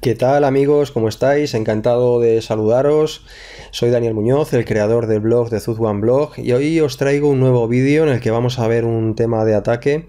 ¿Qué tal amigos? ¿Cómo estáis? Encantado de saludaros. Soy Daniel Muñoz, el creador del blog de Zuzwan Blog y hoy os traigo un nuevo vídeo en el que vamos a ver un tema de ataque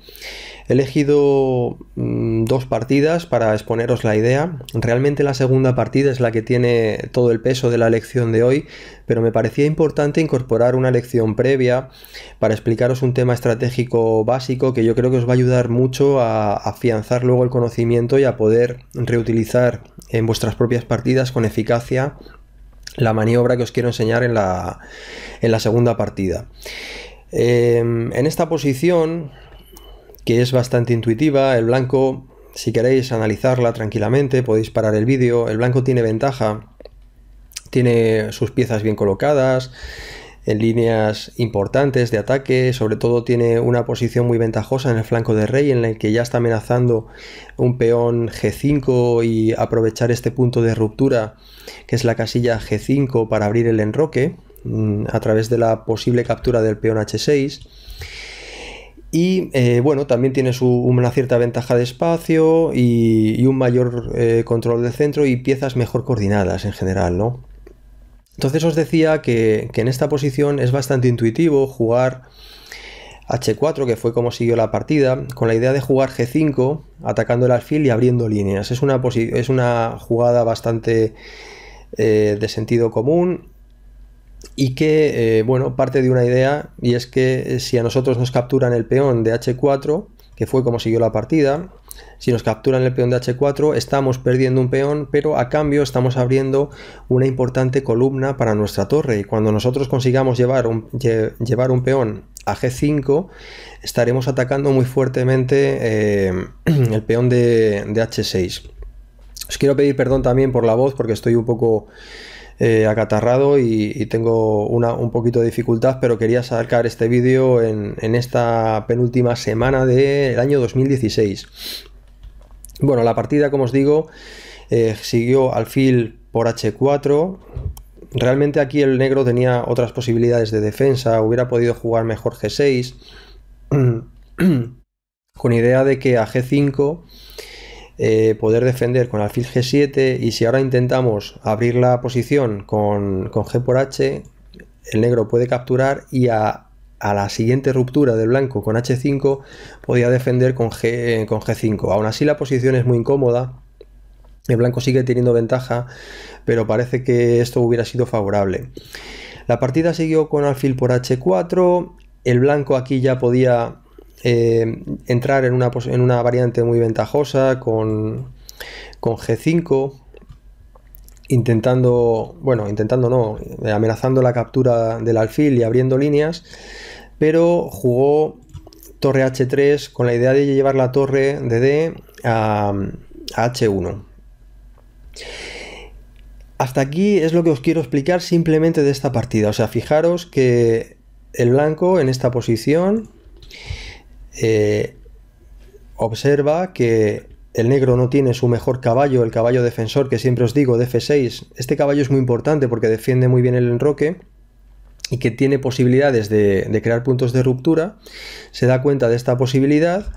He elegido mm, dos partidas para exponeros la idea. Realmente la segunda partida es la que tiene todo el peso de la lección de hoy, pero me parecía importante incorporar una lección previa para explicaros un tema estratégico básico que yo creo que os va a ayudar mucho a afianzar luego el conocimiento y a poder reutilizar en vuestras propias partidas con eficacia la maniobra que os quiero enseñar en la, segunda partida. Em, en esta posición que es bastante intuitiva. El blanco, si queréis analizarla tranquilamente, podéis parar el vídeo. El blanco tiene ventaja, tiene sus piezas bien colocadas, en líneas importantes de ataque, sobre todo tiene una posición muy ventajosa en el flanco de rey en el que ya está amenazando un peón G5 y aprovechar este punto de ruptura que es la casilla G5 para abrir el enroque mm, a través de la posible captura del peón H6 y eh, bueno, también tiene una cierta ventaja de espacio y, un mayor eh, control de centro y piezas mejor coordinadas en general, ¿no? Entonces os decía que, en esta posición es bastante intuitivo jugar H4, que fue como siguió la partida, con la idea de jugar G5, atacando el alfil y abriendo líneas. Es una, es una jugada bastante eh, de sentido común y que, eh, bueno, parte de una idea y es que eh, si a nosotros nos capturan el peón de h4, que fue como siguió la partida, si nos capturan el peón de h4 estamos perdiendo un peón, pero a cambio estamos abriendo una importante columna para nuestra torre y cuando nosotros consigamos llevar un, llevar un peón a g5 estaremos atacando muy fuertemente eh, el peón de, de h6. Os quiero pedir perdón también por la voz porque estoy un poco eh, acatarrado y, tengo una, un poquito de dificultad, pero quería sacar este vídeo en, esta penúltima semana del año 2016. Bueno, la partida, como os digo, eh, siguió siguió alfil por h4. Realmente aquí el negro tenía otras posibilidades de defensa, hubiera podido jugar mejor g6, con idea de que a g5 eh, poder defender con alfil G7 y si ahora intentamos abrir la posición con, G por H, el negro puede capturar y a, la siguiente ruptura del blanco con H5 podía defender con, G, con G5. Aún así la posición es muy incómoda. El blanco sigue teniendo ventaja, pero parece que esto hubiera sido favorable. La partida siguió con alfil por H4. El blanco aquí ya podía eh, entrar en una, en una, variante muy ventajosa con, con G5, intentando, bueno, intentando no, eh, amenazando la captura del alfil y abriendo líneas, pero jugó torre H3 con la idea de llevar la torre de D a H1. Hasta aquí es lo que os quiero explicar simplemente de esta partida. O sea, fijaros que el blanco en esta posición eh, observa que el negro no tiene su mejor caballo, el caballo defensor que siempre os digo, de F6. Este caballo es muy importante porque defiende muy bien el enroque y que tiene posibilidades de, de crear puntos de ruptura. Se da cuenta de esta posibilidad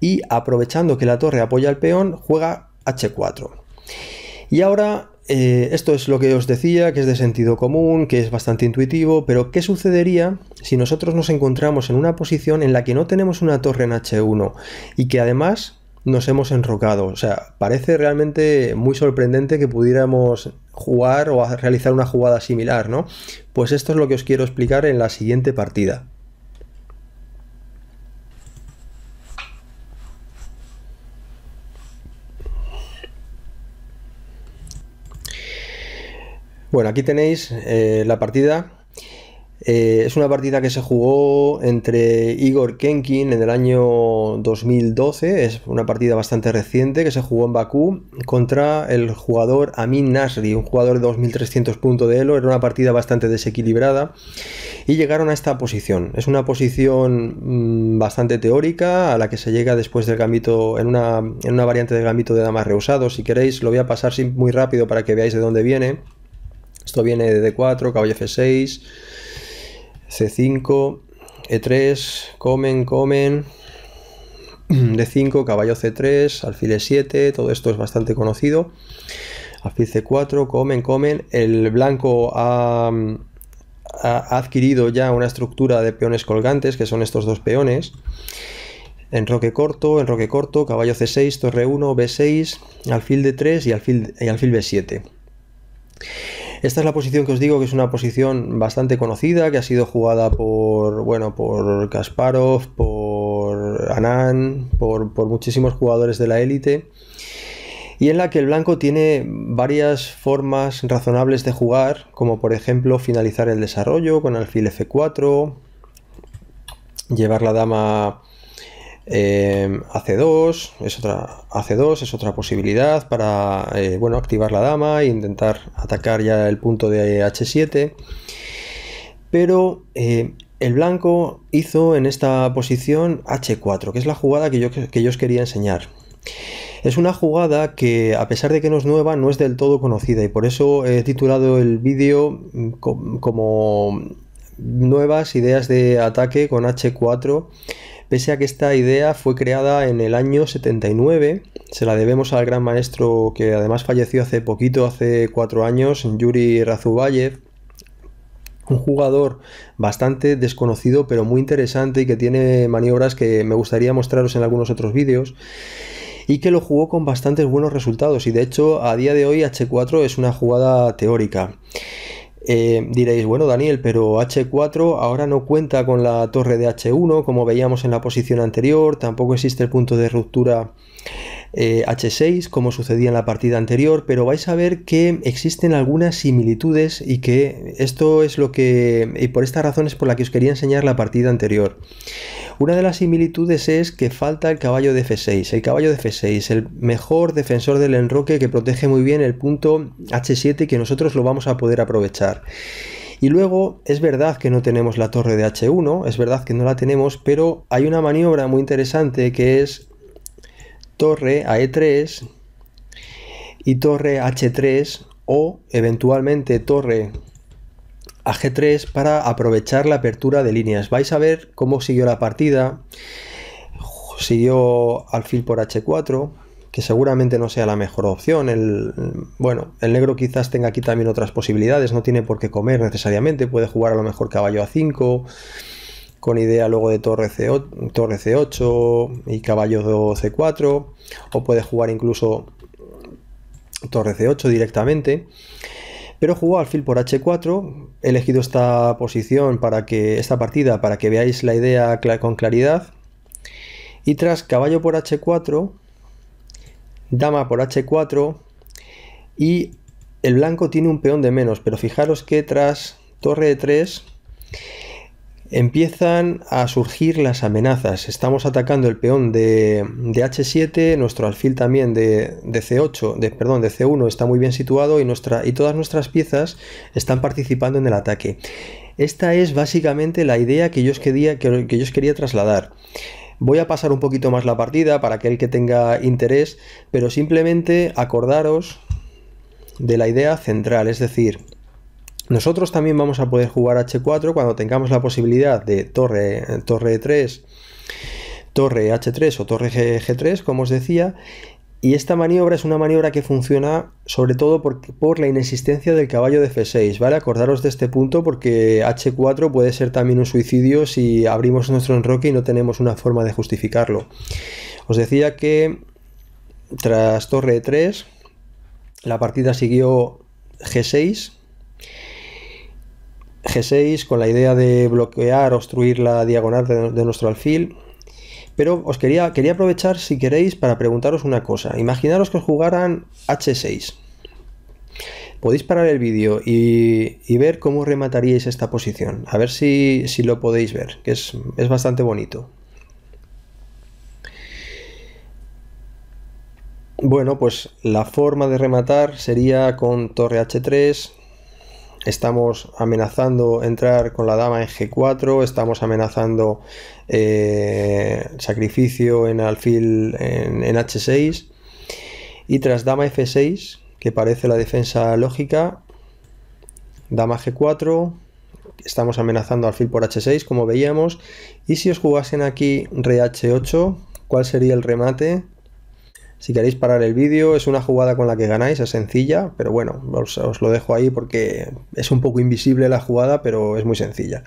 y aprovechando que la torre apoya al peón, juega H4. Y ahora eh, esto es lo que os decía, que es de sentido común, que es bastante intuitivo, pero ¿qué sucedería si nosotros nos encontramos en una posición en la que no tenemos una torre en H1 y que además nos hemos enrocado? O sea, parece realmente muy sorprendente que pudiéramos jugar o realizar una jugada similar, ¿no? Pues esto es lo que os quiero explicar en la siguiente partida. Bueno, aquí tenéis eh, la partida. Eh, es una partida que se jugó entre Igor Kenkin en el año 2012. Es una partida bastante reciente que se jugó en Bakú contra el jugador Amin Nasri, un jugador de 2300 puntos de Elo. Era una partida bastante desequilibrada y llegaron a esta posición. Es una posición mm, bastante teórica a la que se llega después del gambito, en una, en una variante del gambito de damas reusado. Si queréis, lo voy a pasar muy rápido para que veáis de dónde viene viene de D4, caballo F6, C5, E3, comen, comen, D5, caballo C3, alfil E7, todo esto es bastante conocido. Alfil C4, comen, comen. El blanco ha, adquirido ya una estructura de peones colgantes, que son estos dos peones. Enroque corto, enroque corto, caballo C6, torre 1, B6, alfil D3 y alfil, y alfil B7. Esta es la posición que os digo que es una posición bastante conocida, que ha sido jugada por, bueno, por Kasparov, por Anand, por, por muchísimos jugadores de la élite y en la que el blanco tiene varias formas razonables de jugar, como por ejemplo finalizar el desarrollo con alfil f4, llevar la dama eh, em, AC2 es otra es otra posibilidad para eh, bueno activar la dama e intentar atacar ya el punto de H7 pero eh, el blanco hizo en esta posición H4 que es la jugada que yo, que yo os quería enseñar es una jugada que a pesar de que no es nueva no es del todo conocida y por eso he titulado el vídeo mm, como nuevas ideas de ataque con H4 pese a que esta idea fue creada en el año 79, se la debemos al gran maestro que además falleció hace poquito, hace cuatro años, Yuri Razubayev, un jugador bastante desconocido pero muy interesante y que tiene maniobras que me gustaría mostraros en algunos otros vídeos y que lo jugó con bastantes buenos resultados y de hecho a día de hoy H4 es una jugada teórica. Eh, diréis, bueno Daniel, pero H4 ahora no cuenta con la torre de H1 como veíamos en la posición anterior, tampoco existe el punto de ruptura H6 eh, como sucedía en la partida anterior, pero vais a ver que existen algunas similitudes y que esto es lo que, y por esta razón es por la que os quería enseñar la partida anterior. Una de las similitudes es que falta el caballo de F6. El caballo de F6, el mejor defensor del enroque que protege muy bien el punto H7 que nosotros lo vamos a poder aprovechar. Y luego es verdad que no tenemos la torre de H1, es verdad que no la tenemos, pero hay una maniobra muy interesante que es torre a E3 y torre H3 o eventualmente torre a G3 para aprovechar la apertura de líneas. Vais a ver cómo siguió la partida. Siguió alfil por H4, que seguramente no sea la mejor opción. El, bueno, el negro quizás tenga aquí también otras posibilidades, no tiene por qué comer necesariamente, puede jugar a lo mejor caballo A5, con idea luego de torre, C, torre C8 y caballo C4, o puede jugar incluso torre C8 directamente pero jugó alfil por h4. He elegido esta posición para que esta partida para que veáis la idea con claridad. Y tras caballo por h4, dama por h4 y el blanco tiene un peón de menos, pero fijaros que tras torre de 3 empiezan a surgir las amenazas. Estamos atacando el peón de, H7, nuestro alfil también de, C8, de, perdón, de C1 está muy bien situado y, nuestra, y todas nuestras piezas están participando en el ataque. Esta es básicamente la idea que yo os quería, que, que yo os quería trasladar. Voy a pasar un poquito más la partida para aquel que tenga interés, pero simplemente acordaros de la idea central, es decir, nosotros también vamos a poder jugar H4 cuando tengamos la posibilidad de torre, torre 3, e torre H3 o torre G3, como os decía. Y esta maniobra es una maniobra que funciona sobre todo por, la inexistencia del caballo de F6, ¿vale? Acordaros de este punto porque H4 puede ser también un suicidio si abrimos nuestro enroque y no tenemos una forma de justificarlo. Os decía que tras torre 3 e la partida siguió G6 6 con la idea de bloquear, obstruir la diagonal de, nuestro alfil. Pero os quería, quería aprovechar, si queréis, para preguntaros una cosa. Imaginaros que os jugaran H6. Podéis parar el vídeo y, ver cómo remataríais esta posición. A ver si, si lo podéis ver, que es, es bastante bonito. Bueno, pues la forma de rematar sería con torre H3, estamos amenazando entrar con la dama en g4, estamos amenazando eh, sacrificio en alfil en, en, h6 y tras dama f6, que parece la defensa lógica, dama g4, estamos amenazando alfil por h6 como veíamos y si os jugasen aquí re h8, ¿cuál sería el remate? Si queréis parar el vídeo, es una jugada con la que ganáis, es sencilla, pero bueno, os, lo dejo ahí porque es un poco invisible la jugada, pero es muy sencilla.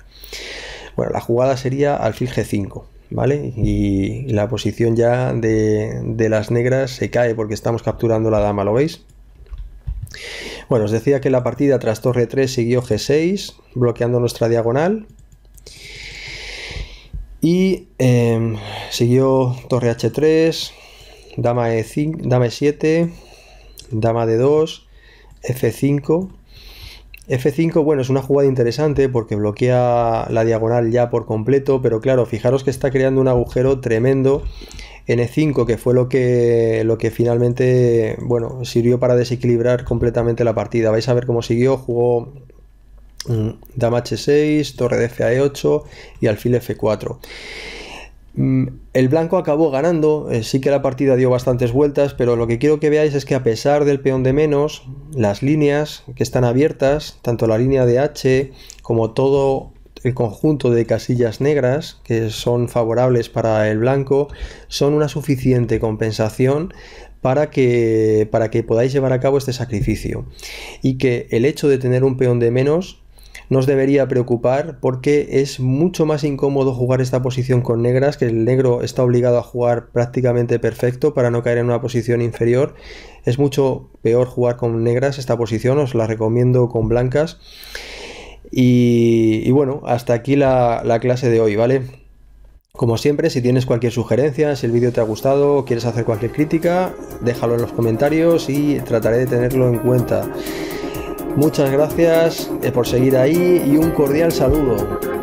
Bueno, la jugada sería fin G5, ¿vale? Y, la posición ya de, las negras se cae porque estamos capturando la dama, ¿lo veis? Bueno, os decía que la partida tras torre 3 siguió G6, bloqueando nuestra diagonal. Y em, siguió torre H3, dama E5, dama E7, dama D2, F5. F5, bueno, es una jugada interesante porque bloquea la diagonal ya por completo, pero claro, fijaros que está creando un agujero tremendo en E5, que fue lo que, lo que finalmente, bueno, sirvió para desequilibrar completamente la partida. Vais a ver cómo siguió, jugó mm, dama H6, torre de F 8 e y alfil F4. Mm, el blanco acabó ganando, eh, sí que la partida dio bastantes vueltas, pero lo que quiero que veáis es que a pesar del peón de menos, las líneas que están abiertas, tanto la línea de H como todo el conjunto de casillas negras que son favorables para el blanco, son una suficiente compensación para que, para que podáis llevar a cabo este sacrificio. Y que el hecho de tener un peón de menos nos debería preocupar porque es mucho más incómodo jugar esta posición con negras, que el negro está obligado a jugar prácticamente perfecto para no caer en una posición inferior. Es mucho peor jugar con negras esta posición, os la recomiendo con blancas. Y, bueno, hasta aquí la, la clase de hoy, ¿vale? Como siempre, si tienes cualquier sugerencia, si el vídeo te ha gustado quieres hacer cualquier crítica, déjalo en los comentarios y trataré de tenerlo en cuenta. Muchas gracias eh, por seguir ahí y un cordial saludo.